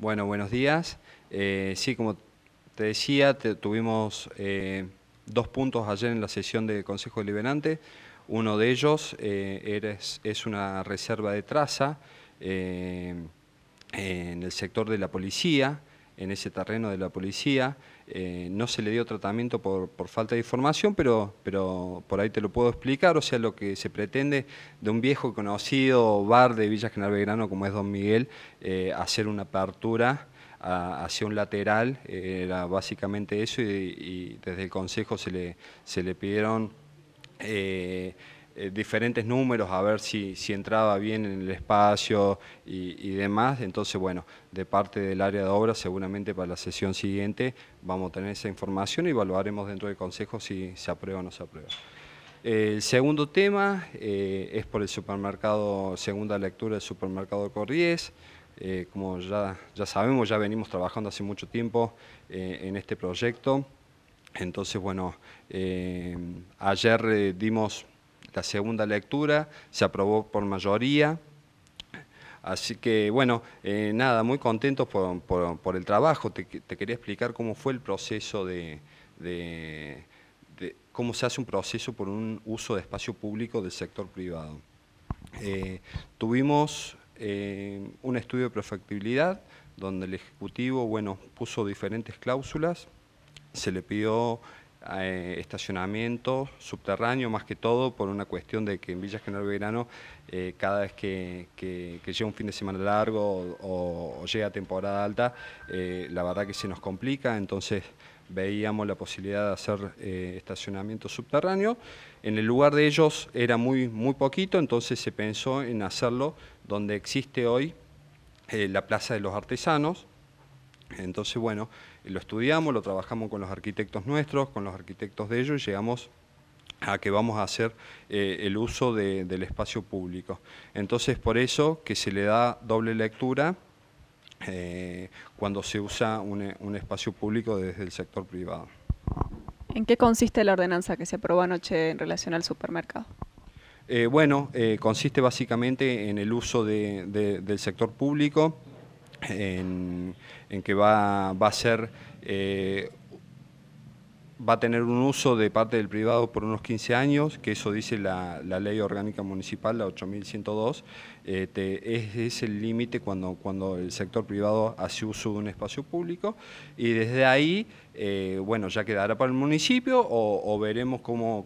Bueno, buenos días. Eh, sí, como te decía, tuvimos eh, dos puntos ayer en la sesión del Consejo Deliberante. Uno de ellos eh, es, una reserva de traza en el sector de la policía en ese terreno de la policía. Eh, no se le dio tratamiento por, falta de información, pero, pero por ahí te lo puedo explicar. O sea, lo que se pretende de un viejo conocido bar de Villa General Belgrano como es Don Miguel, eh, hacer una apertura hacia un lateral, eh, era básicamente eso y, desde el Consejo se le, se le pidieron... Eh, diferentes números a ver si, si, entraba bien en el espacio y, demás. Entonces, bueno, de parte del área de obra, seguramente para la sesión siguiente vamos a tener esa información y evaluaremos dentro del consejo si se aprueba o no se aprueba. el segundo tema eh, es por el supermercado, segunda lectura del supermercado Corriés, eh, como ya, ya sabemos, ya venimos trabajando hace mucho tiempo en este proyecto. Entonces, bueno, ayer dimos la segunda lectura, se aprobó por mayoría. Así que, bueno, eh, nada, muy contentos por, el trabajo. Te, quería explicar cómo fue el proceso de, cómo se hace un proceso por un uso de espacio público del sector privado. Eh, tuvimos eh, un estudio de perfectibilidad donde el Ejecutivo, bueno, puso diferentes cláusulas, se le pidió eh, estacionamiento subterráneo más que todo por una cuestión de que en Villa General Verano eh, cada vez que, llega un fin de semana largo o, llega temporada alta, eh, la verdad que se nos complica, entonces veíamos la posibilidad de hacer estacionamiento subterráneo. En el lugar de ellos era muy, muy poquito, entonces se pensó en hacerlo donde existe hoy la Plaza de los Artesanos, entonces, bueno, lo estudiamos, lo trabajamos con los arquitectos nuestros, con los arquitectos de ellos y llegamos a que vamos a hacer eh, el uso del espacio público. Entonces, por eso que se le da doble lectura eh, cuando se usa un, espacio público desde el sector privado. ¿En qué consiste la ordenanza que se aprobó anoche en relación al supermercado? Eh, bueno, consiste básicamente en el uso del sector público en, que va, a ser... Eh, va a tener un uso de parte del privado por unos 15 años, que eso dice la, ley orgánica municipal, la 8102, este, es, el límite cuando, cuando el sector privado hace uso de un espacio público, y desde ahí, eh, bueno, ya quedará para el municipio o, veremos cómo,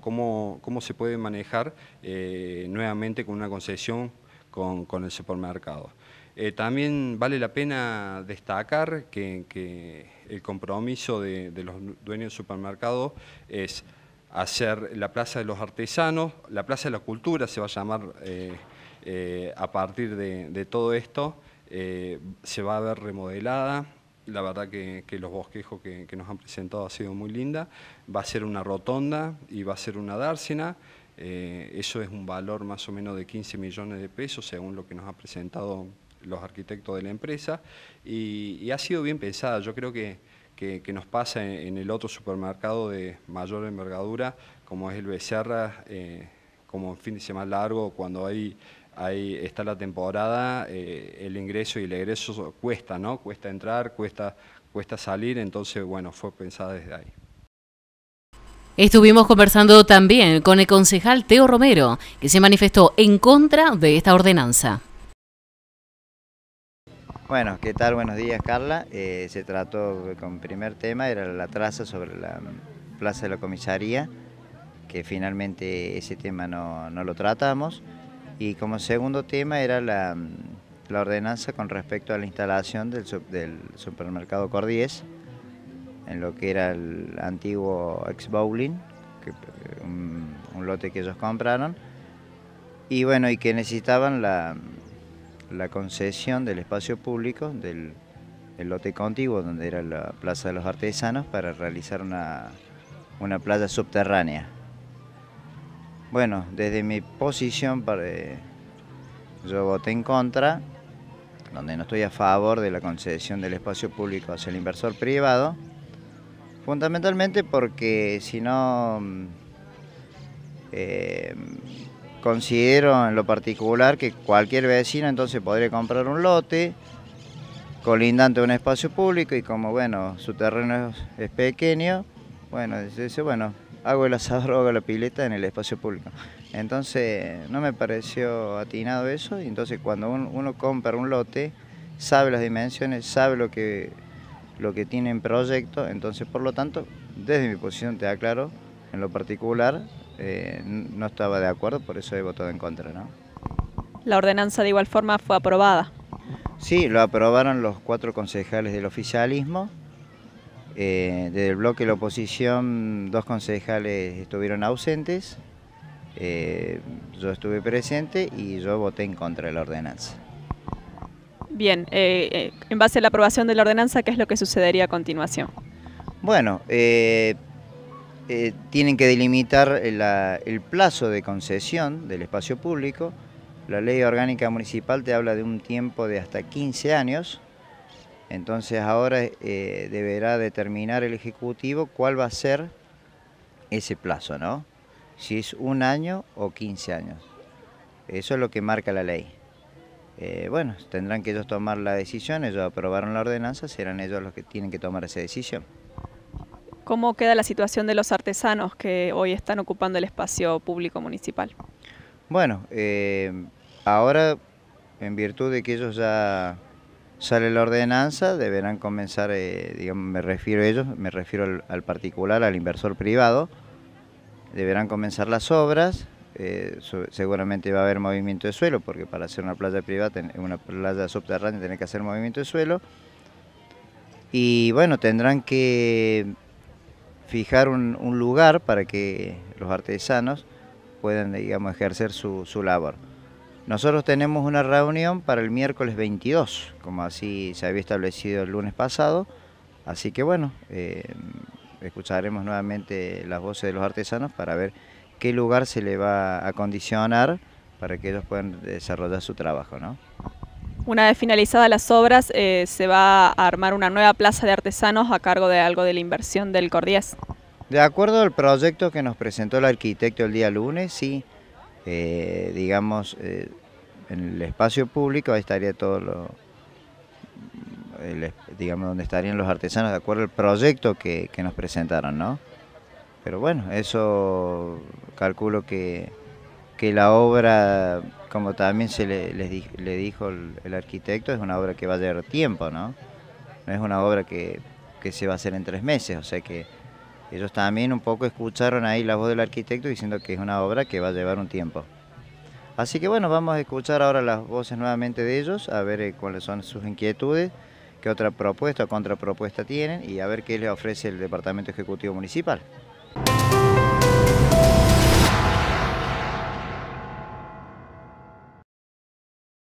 se puede manejar eh, nuevamente con una concesión con, con el supermercado. Eh, también vale la pena destacar que, el compromiso de, los dueños de supermercados es hacer la Plaza de los Artesanos, la Plaza de la Cultura se va a llamar eh, eh, a partir de, todo esto, se va a ver remodelada, la verdad que, los bosquejos que, nos han presentado ha sido muy linda, va a ser una rotonda y va a ser una dársena, eso es un valor más o menos de 15 millones de pesos según lo que nos ha presentado los arquitectos de la empresa, y, ha sido bien pensada. Yo creo que, que, nos pasa en, el otro supermercado de mayor envergadura, como es el Becerra, eh, como en fin de semana largo, cuando hay ahí está la temporada, eh, el ingreso y el egreso cuesta, ¿no? Cuesta entrar, cuesta, cuesta salir, entonces, bueno, fue pensada desde ahí. Estuvimos conversando también con el concejal Teo Romero, que se manifestó en contra de esta ordenanza. Bueno, ¿qué tal? Buenos días, Carla. Eh, se trató con primer tema, era la traza sobre la plaza de la comisaría, que finalmente ese tema no, lo tratamos. Y como segundo tema era la, ordenanza con respecto a la instalación del, supermercado Cordies, en lo que era el antiguo ex bowling, que, eh, un lote que ellos compraron. Y bueno, y que necesitaban la la concesión del espacio público del, lote contiguo donde era la Plaza de los Artesanos para realizar una, una playa subterránea. Bueno, desde mi posición para, eh, yo voté en contra, donde no estoy a favor de la concesión del espacio público hacia el inversor privado, fundamentalmente porque si no... Mm, eh, Considero en lo particular que cualquier vecino entonces podría comprar un lote colindante a un espacio público y como bueno, su terreno es, pequeño, bueno, dice, bueno, hago el asador, hago la pileta en el espacio público. Entonces no me pareció atinado eso y entonces cuando uno, compra un lote, sabe las dimensiones, sabe lo que, lo que tiene en proyecto, entonces por lo tanto, desde mi posición te aclaro, en lo particular, eh, no estaba de acuerdo, por eso he votado en contra. ¿no? La ordenanza de igual forma fue aprobada. Sí, lo aprobaron los cuatro concejales del oficialismo. Eh, desde el bloque de la oposición, dos concejales estuvieron ausentes. Eh, yo estuve presente y yo voté en contra de la ordenanza. Bien, en base a la aprobación de la ordenanza, ¿qué es lo que sucedería a continuación? Bueno, eh, tienen que delimitar el plazo de concesión del espacio público. La ley orgánica municipal te habla de un tiempo de hasta 15 años, entonces ahora eh, deberá determinar el Ejecutivo cuál va a ser ese plazo, ¿no? Si es un año o 15 años. Eso es lo que marca la ley. Eh, bueno, tendrán que ellos tomar la decisión, ellos aprobaron la ordenanza, serán ellos los que tienen que tomar esa decisión. ¿Cómo queda la situación de los artesanos que hoy están ocupando el espacio público municipal? Bueno, eh, ahora en virtud de que ellos ya sale la ordenanza, deberán comenzar, eh, digamos, me refiero a ellos, me refiero al, particular, al inversor privado, deberán comenzar las obras, eh, seguramente va a haber movimiento de suelo, porque para hacer una playa privada, una playa subterránea, tiene que hacer movimiento de suelo. Y bueno, tendrán que fijar un, lugar para que los artesanos puedan, digamos, ejercer su, su labor. Nosotros tenemos una reunión para el miércoles 22, como así se había establecido el lunes pasado. Así que bueno, eh, escucharemos nuevamente las voces de los artesanos para ver qué lugar se le va a acondicionar para que ellos puedan desarrollar su trabajo, ¿no? Una vez finalizadas las obras, eh, se va a armar una nueva plaza de artesanos a cargo de algo de la inversión del Cordies. De acuerdo al proyecto que nos presentó el arquitecto el día lunes, sí, eh, digamos, eh, en el espacio público estaría todo lo, digamos, donde estarían los artesanos, de acuerdo al proyecto que, que nos presentaron, ¿no? Pero bueno, eso calculo que que la obra, como también se le, dijo el, arquitecto, es una obra que va a llevar tiempo, ¿no? No es una obra que, se va a hacer en tres meses, o sea que ellos también un poco escucharon ahí la voz del arquitecto diciendo que es una obra que va a llevar un tiempo. Así que bueno, vamos a escuchar ahora las voces nuevamente de ellos, a ver eh, cuáles son sus inquietudes, qué otra propuesta o contrapropuesta tienen y a ver qué les ofrece el Departamento Ejecutivo Municipal.